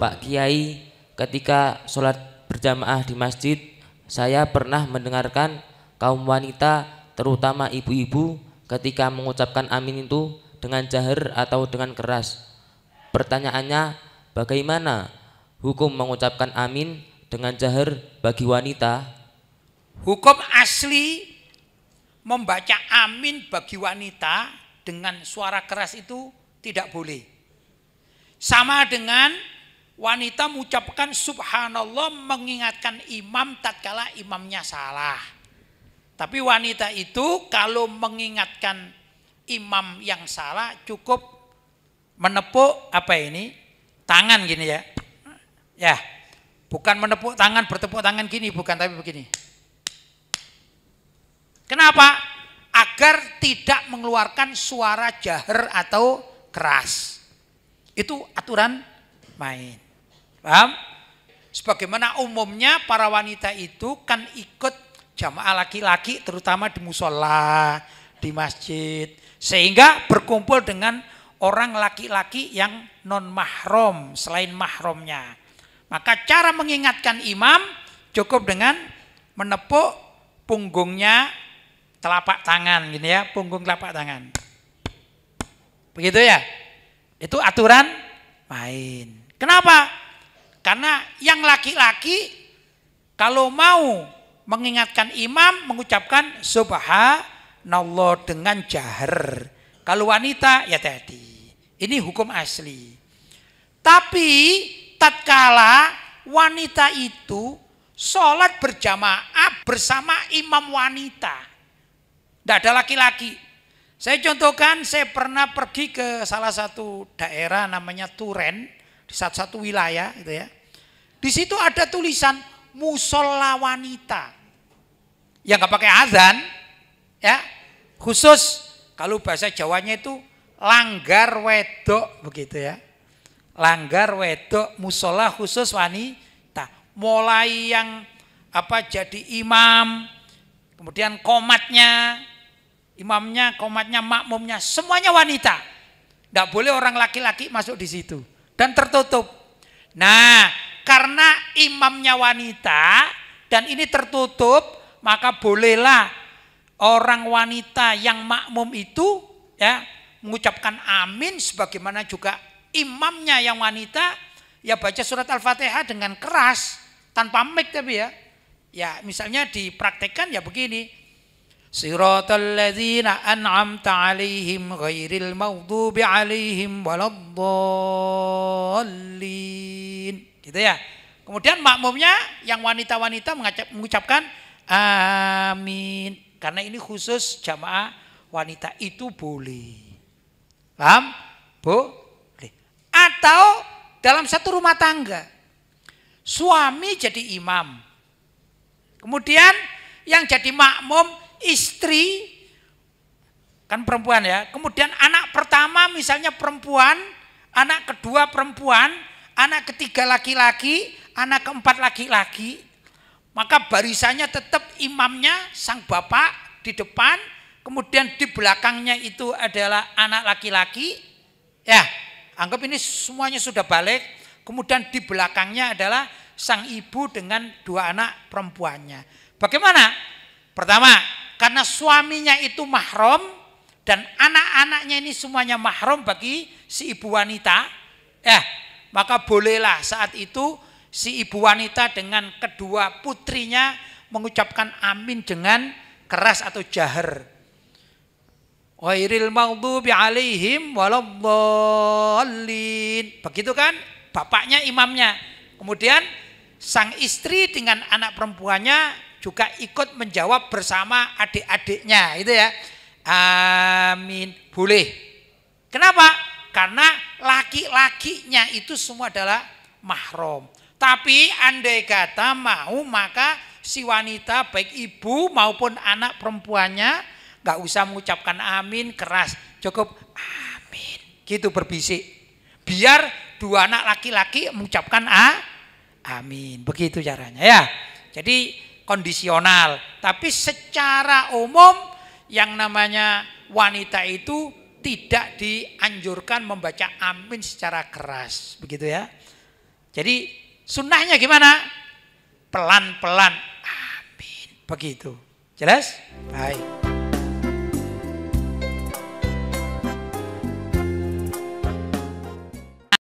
Pak Kiai ketika sholat berjamaah di masjid saya pernah mendengarkan kaum wanita terutama ibu-ibu ketika mengucapkan amin itu dengan jahar atau dengan keras pertanyaannya bagaimana hukum mengucapkan amin dengan jahar bagi wanita hukum asli membaca amin bagi wanita dengan suara keras itu tidak boleh sama dengan wanita mengucapkan subhanallah mengingatkan imam tatkala imamnya salah. Tapi wanita itu kalau mengingatkan imam yang salah cukup menepuk apa ini? Tangan gini ya. Ya. Bukan menepuk tangan, bertepuk tangan gini bukan tapi begini. Kenapa? Agar tidak mengeluarkan suara jahar atau keras. Itu aturan main. Paham? Sebagaimana umumnya para wanita itu kan ikut jamaah laki-laki terutama di musola, di masjid. Sehingga berkumpul dengan orang laki-laki yang non mahrom selain mahromnya. Maka cara mengingatkan imam cukup dengan menepuk punggungnya telapak tangan gini ya, punggung telapak tangan. Begitu ya? Itu aturan main. Kenapa? Karena yang laki-laki kalau mau mengingatkan imam mengucapkan subhanallah dengan jahar. Kalau wanita ya tadi. Ini hukum asli. Tapi tatkala wanita itu sholat berjamaah bersama imam wanita. Tidak ada laki-laki. Saya contohkan, saya pernah pergi ke salah satu daerah namanya Turen, di satu-satu wilayah gitu ya. Di situ ada tulisan musola wanita. yang nggak pakai azan, ya khusus kalau bahasa Jawanya itu langgar wedok begitu ya. Langgar wedok musola khusus wanita. Mulai yang apa jadi imam, kemudian komatnya, imamnya, komatnya, makmumnya, semuanya wanita. Tidak boleh orang laki-laki masuk di situ dan tertutup. Nah, karena imamnya wanita dan ini tertutup, maka bolehlah orang wanita yang makmum itu ya mengucapkan amin sebagaimana juga imamnya yang wanita ya baca surat Al-Fatihah dengan keras tanpa mic tapi ya. Ya, misalnya dipraktekkan ya begini. Siratal ladzina an'amta 'alaihim ghairil maghdubi 'alaihim waladdallin. Gitu ya. Kemudian makmumnya yang wanita-wanita mengucapkan amin. Karena ini khusus jamaah wanita itu boleh. Paham? Boleh. Atau dalam satu rumah tangga. Suami jadi imam. Kemudian yang jadi makmum istri kan perempuan ya. Kemudian anak pertama misalnya perempuan, anak kedua perempuan, anak ketiga laki-laki, anak keempat laki-laki. Maka barisannya tetap imamnya sang bapak di depan, kemudian di belakangnya itu adalah anak laki-laki. Ya, anggap ini semuanya sudah balik. Kemudian di belakangnya adalah sang ibu dengan dua anak perempuannya. Bagaimana? Pertama, karena suaminya itu mahram dan anak-anaknya ini semuanya mahram bagi si ibu wanita. Eh, maka bolehlah saat itu si ibu wanita dengan kedua putrinya mengucapkan amin dengan keras atau jahar. Wairil maghdubi alaihim waladdallin. Begitu kan? Bapaknya imamnya. Kemudian sang istri dengan anak perempuannya juga ikut menjawab bersama adik-adiknya itu ya. Amin. Boleh. Kenapa? Karena laki-lakinya itu semua adalah mahrom. Tapi andai kata mau maka si wanita baik ibu maupun anak perempuannya nggak usah mengucapkan amin keras. Cukup amin. Gitu berbisik. Biar dua anak laki-laki mengucapkan a amin. Begitu caranya ya. Jadi kondisional. Tapi secara umum yang namanya wanita itu tidak dianjurkan membaca amin secara keras. Begitu ya. Jadi sunnahnya gimana? Pelan-pelan. Amin. Begitu. Jelas? Baik.